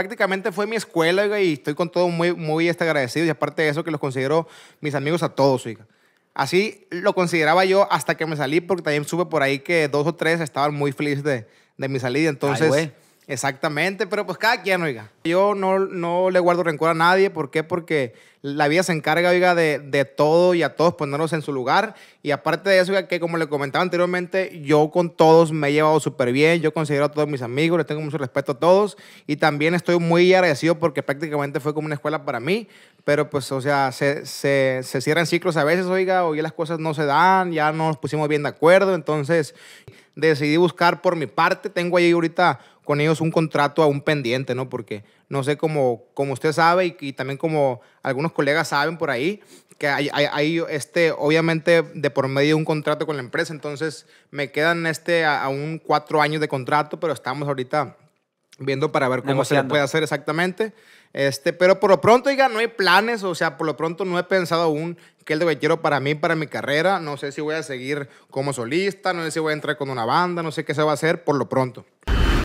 prácticamente fue mi escuela, y estoy con todo muy, muy agradecido. Y aparte de eso, que los considero mis amigos a todos, Así lo consideraba yo hasta que me salí, porque también supe por ahí que dos o tres estaban muy felices de, mi salida. Entonces. Exactamente, pero pues cada quien, oiga. Yo no, no le guardo rencor a nadie. ¿Por qué? Porque la vida se encarga, oiga, de, todo y a todos ponernos en su lugar. Y aparte de eso, oiga, que como le comentaba anteriormente, yo con todos me he llevado súper bien. Yo considero a todos mis amigos, les tengo mucho respeto a todos. Y también estoy muy agradecido porque prácticamente fue como una escuela para mí. Pero pues, o sea, se, cierran ciclos a veces, oiga, oye, las cosas no se dan, ya no nos pusimos bien de acuerdo. Entonces decidí buscar por mi parte. Tengo ahí ahorita con ellos un contrato aún pendiente, ¿no? Porque no sé cómo, como usted sabe y, también como algunos colegas saben por ahí, que hay, hay, este, obviamente de por medio de un contrato con la empresa, entonces me quedan este aún cuatro años de contrato, pero estamos ahorita viendo para ver cómo se puede hacer exactamente. Este, pero por lo pronto, diga, no hay planes, o sea, por lo pronto no he pensado aún qué es lo que quiero para mí, para mi carrera. No sé si voy a seguir como solista, no sé si voy a entrar con una banda, no sé qué se va a hacer por lo pronto.